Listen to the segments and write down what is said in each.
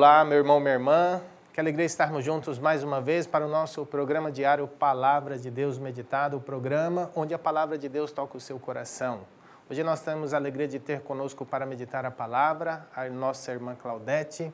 Olá, meu irmão, minha irmã. Que alegria estarmos juntos mais uma vez para o nosso programa diário Palavra de Deus Meditado, o programa onde a palavra de Deus toca o seu coração. Hoje nós temos a alegria de ter conosco para meditar a palavra a nossa irmã Claudete.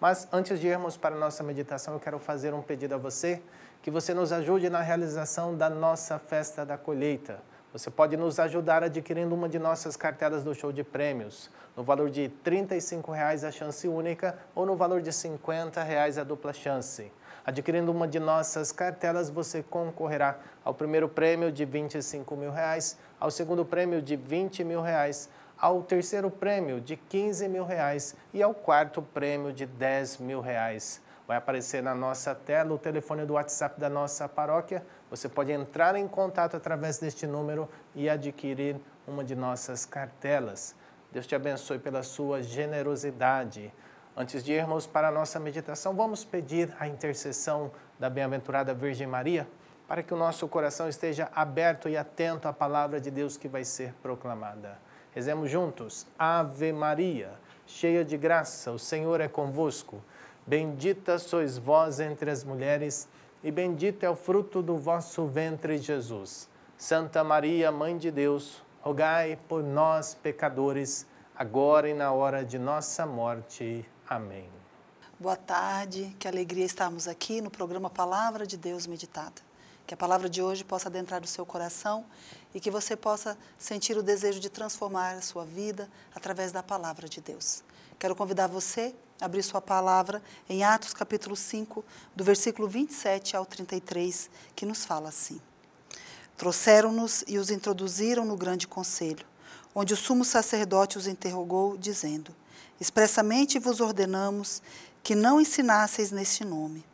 Mas antes de irmos para a nossa meditação, eu quero fazer um pedido a você, que você nos ajude na realização da nossa festa da colheita. Você pode nos ajudar adquirindo uma de nossas cartelas do show de prêmios, no valor de R$ 35,00 a chance única ou no valor de R$ 50,00 a dupla chance. Adquirindo uma de nossas cartelas, você concorrerá ao primeiro prêmio de R$ 25 mil, reais, ao segundo prêmio de R$ 20 mil, reais, ao terceiro prêmio de R$ 15 mil reais, e ao quarto prêmio de R$ 10 mil. Reais vai aparecer na nossa tela o telefone do WhatsApp da nossa paróquia. Você pode entrar em contato através deste número e adquirir uma de nossas cartelas. Deus te abençoe pela sua generosidade. Antes de irmos para a nossa meditação, vamos pedir a intercessão da bem-aventurada Virgem Maria para que o nosso coração esteja aberto e atento à palavra de Deus que vai ser proclamada. Rezemos juntos. Ave Maria, cheia de graça, o Senhor é convosco. Bendita sois vós entre as mulheres, e bendito é o fruto do vosso ventre, Jesus. Santa Maria, Mãe de Deus, rogai por nós, pecadores, agora e na hora de nossa morte. Amém. Boa tarde, que alegria estarmos aqui no programa Palavra de Deus Meditada. Que a palavra de hoje possa adentrar o seu coração e que você possa sentir o desejo de transformar a sua vida através da palavra de Deus. Quero convidar você a abrir sua palavra em Atos capítulo 5, do versículo 27 ao 33, que nos fala assim: Trouxeram-nos e os introduziram no grande conselho, onde o sumo sacerdote os interrogou, dizendo: Expressamente vos ordenamos que não ensinasseis neste nome.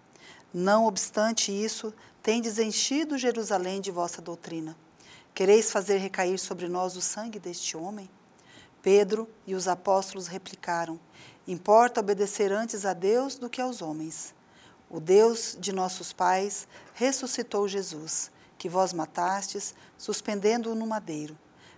Não obstante isso, tendes enchido Jerusalém de vossa doutrina. Quereis fazer recair sobre nós o sangue deste homem? Pedro e os apóstolos replicaram: Importa obedecer antes a Deus do que aos homens. O Deus de nossos pais ressuscitou Jesus, que vós matastes, suspendendo-o no madeiro.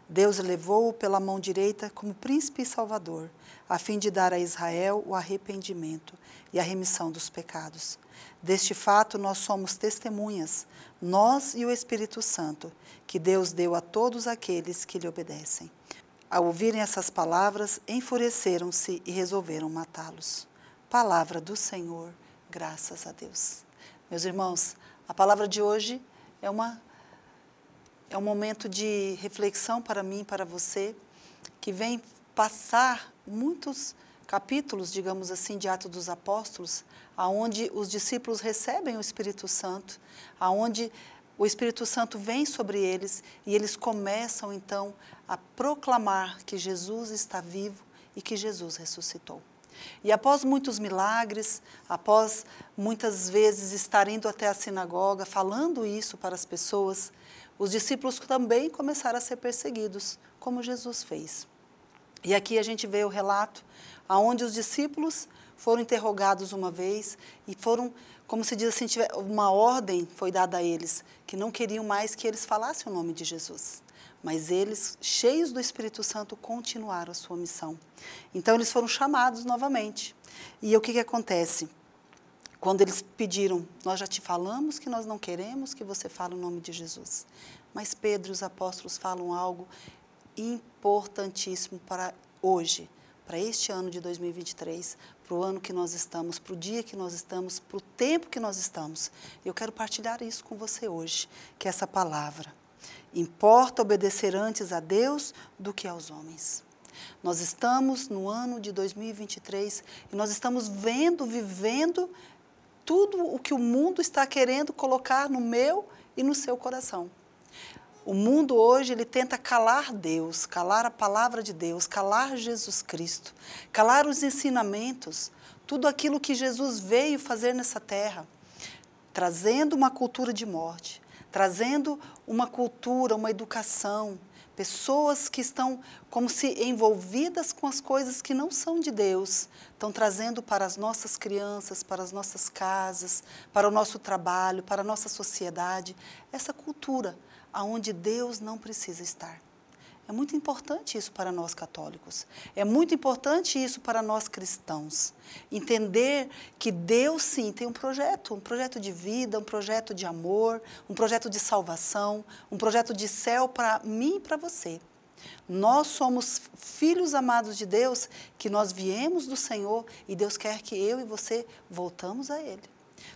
Deus levou-o pela mão direita como príncipe e salvador, a fim de dar a Israel o arrependimento e a remissão dos pecados. Deste fato, nós somos testemunhas, nós e o Espírito Santo, que Deus deu a todos aqueles que lhe obedecem. Ao ouvirem essas palavras, enfureceram-se e resolveram matá-los. Palavra do Senhor, graças a Deus. Meus irmãos, a palavra de hoje é uma é um momento de reflexão para mim, para você, que vem passar muitos capítulos, digamos assim, de Atos dos Apóstolos, aonde os discípulos recebem o Espírito Santo, aonde o Espírito Santo vem sobre eles e eles começam então a proclamar que Jesus está vivo e que Jesus ressuscitou. E após muitos milagres, após muitas vezes estar indo até a sinagoga falando isso para as pessoas, os discípulos também começaram a ser perseguidos, como Jesus fez. E aqui a gente vê o relato aonde os discípulos foram interrogados uma vez e foram, como se diz assim, uma ordem foi dada a eles, que não queriam mais que eles falassem o nome de Jesus mas eles, cheios do Espírito Santo, continuaram a sua missão. Então, eles foram chamados novamente. E o que, que acontece? Quando eles pediram, nós já te falamos que nós não queremos que você fale o nome de Jesus. Mas Pedro e os apóstolos falam algo importantíssimo para hoje, para este ano de 2023, para o ano que nós estamos, para o dia que nós estamos, para o tempo que nós estamos. Eu quero partilhar isso com você hoje, que é essa palavra. Importa obedecer antes a Deus do que aos homens. Nós estamos no ano de 2023 e nós estamos vendo, vivendo tudo o que o mundo está querendo colocar no meu e no seu coração. O mundo hoje ele tenta calar Deus, calar a palavra de Deus, calar Jesus Cristo, calar os ensinamentos, tudo aquilo que Jesus veio fazer nessa terra, trazendo uma cultura de morte, trazendo uma cultura, uma educação, pessoas que estão como se envolvidas com as coisas que não são de Deus, estão trazendo para as nossas crianças, para as nossas casas, para o nosso trabalho, para a nossa sociedade, essa cultura aonde Deus não precisa estar. É muito importante isso para nós católicos. É muito importante isso para nós cristãos. Entender que Deus, sim, tem um projeto um projeto de vida, um projeto de amor, um projeto de salvação, um projeto de céu para mim e para você. Nós somos filhos amados de Deus, que nós viemos do Senhor e Deus quer que eu e você voltamos a Ele.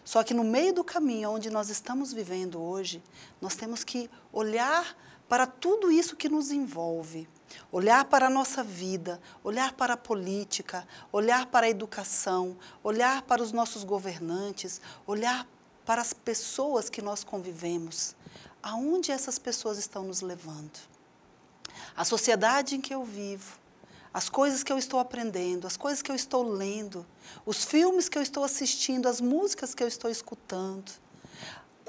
Só que no meio do caminho onde nós estamos vivendo hoje, nós temos que olhar para tudo isso que nos envolve. Olhar para a nossa vida, olhar para a política, olhar para a educação, olhar para os nossos governantes, olhar para as pessoas que nós convivemos. Aonde essas pessoas estão nos levando? A sociedade em que eu vivo, as coisas que eu estou aprendendo, as coisas que eu estou lendo, os filmes que eu estou assistindo, as músicas que eu estou escutando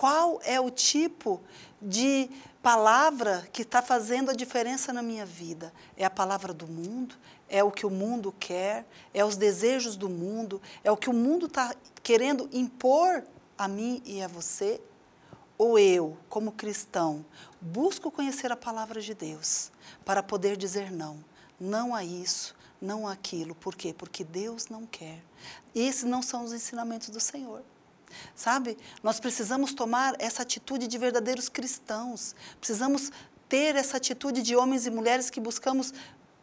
qual é o tipo de palavra que está fazendo a diferença na minha vida? É a palavra do mundo? É o que o mundo quer? É os desejos do mundo? É o que o mundo está querendo impor a mim e a você? Ou eu, como cristão, busco conhecer a palavra de Deus para poder dizer não, não a isso, não aquilo. Por quê? Porque Deus não quer. Esses não são os ensinamentos do Senhor sabe? Nós precisamos tomar essa atitude de verdadeiros cristãos, precisamos ter essa atitude de homens e mulheres que buscamos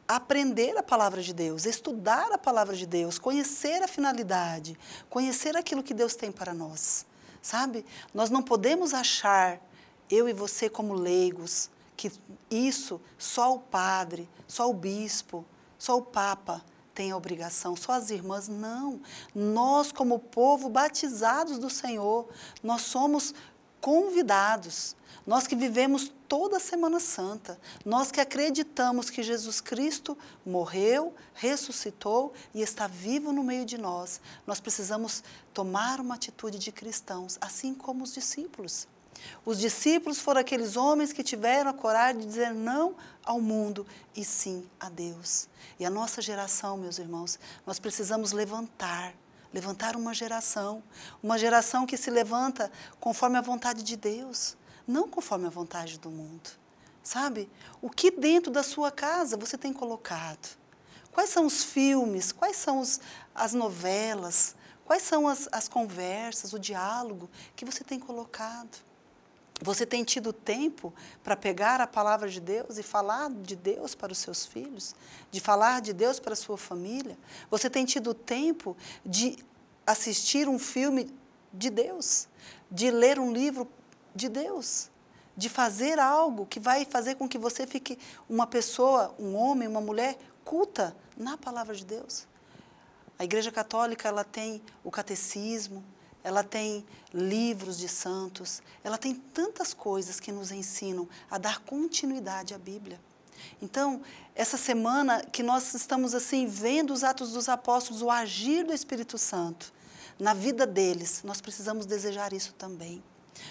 aprender a palavra de Deus, estudar a palavra de Deus, conhecer a finalidade, conhecer aquilo que Deus tem para nós, sabe? Nós não podemos achar, eu e você como leigos, que isso só o padre, só o bispo, só o papa tem a obrigação, só as irmãs, não. Nós, como povo batizados do Senhor, nós somos convidados. Nós que vivemos toda a Semana Santa, nós que acreditamos que Jesus Cristo morreu, ressuscitou e está vivo no meio de nós, nós precisamos tomar uma atitude de cristãos, assim como os discípulos. Os discípulos foram aqueles homens que tiveram a coragem de dizer não ao mundo e sim a Deus. E a nossa geração, meus irmãos, nós precisamos levantar levantar uma geração, uma geração que se levanta conforme a vontade de Deus, não conforme a vontade do mundo. Sabe? O que dentro da sua casa você tem colocado? Quais são os filmes? Quais são os, as novelas? Quais são as, as conversas, o diálogo que você tem colocado? Você tem tido tempo para pegar a palavra de Deus e falar de Deus para os seus filhos, de falar de Deus para a sua família? Você tem tido tempo de assistir um filme de Deus, de ler um livro de Deus, de fazer algo que vai fazer com que você fique uma pessoa, um homem, uma mulher culta na palavra de Deus? A Igreja Católica ela tem o catecismo, ela tem livros de santos, ela tem tantas coisas que nos ensinam a dar continuidade à Bíblia. Então, essa semana que nós estamos assim vendo os Atos dos Apóstolos, o agir do Espírito Santo na vida deles, nós precisamos desejar isso também.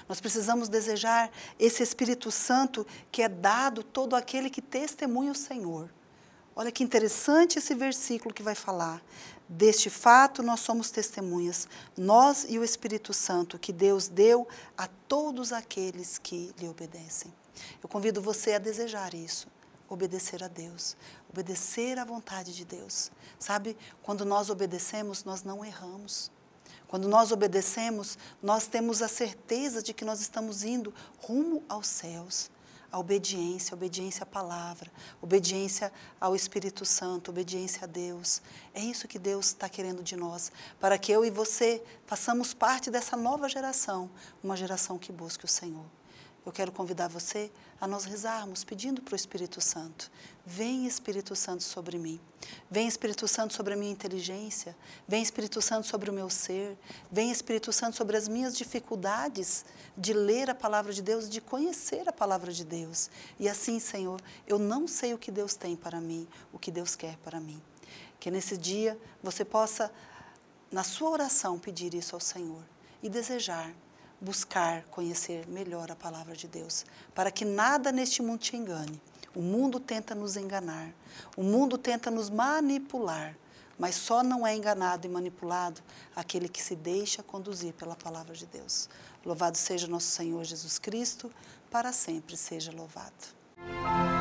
Nós precisamos desejar esse Espírito Santo que é dado todo aquele que testemunha o Senhor. Olha que interessante esse versículo que vai falar. Deste fato nós somos testemunhas, nós e o Espírito Santo, que Deus deu a todos aqueles que lhe obedecem. Eu convido você a desejar isso, obedecer a Deus, obedecer à vontade de Deus. Sabe, quando nós obedecemos, nós não erramos. Quando nós obedecemos, nós temos a certeza de que nós estamos indo rumo aos céus a obediência, a obediência à palavra, obediência ao Espírito Santo, obediência a Deus. É isso que Deus está querendo de nós, para que eu e você façamos parte dessa nova geração, uma geração que busque o Senhor. Eu quero convidar você a nós rezarmos pedindo para o Espírito Santo. Vem Espírito Santo sobre mim. Vem Espírito Santo sobre a minha inteligência. Vem Espírito Santo sobre o meu ser. Vem Espírito Santo sobre as minhas dificuldades de ler a palavra de Deus, de conhecer a palavra de Deus. E assim, Senhor, eu não sei o que Deus tem para mim, o que Deus quer para mim. Que nesse dia você possa, na sua oração, pedir isso ao Senhor e desejar buscar conhecer melhor a palavra de Deus, para que nada neste mundo te engane. O mundo tenta nos enganar, o mundo tenta nos manipular, mas só não é enganado e manipulado aquele que se deixa conduzir pela palavra de Deus. Louvado seja nosso Senhor Jesus Cristo, para sempre seja louvado.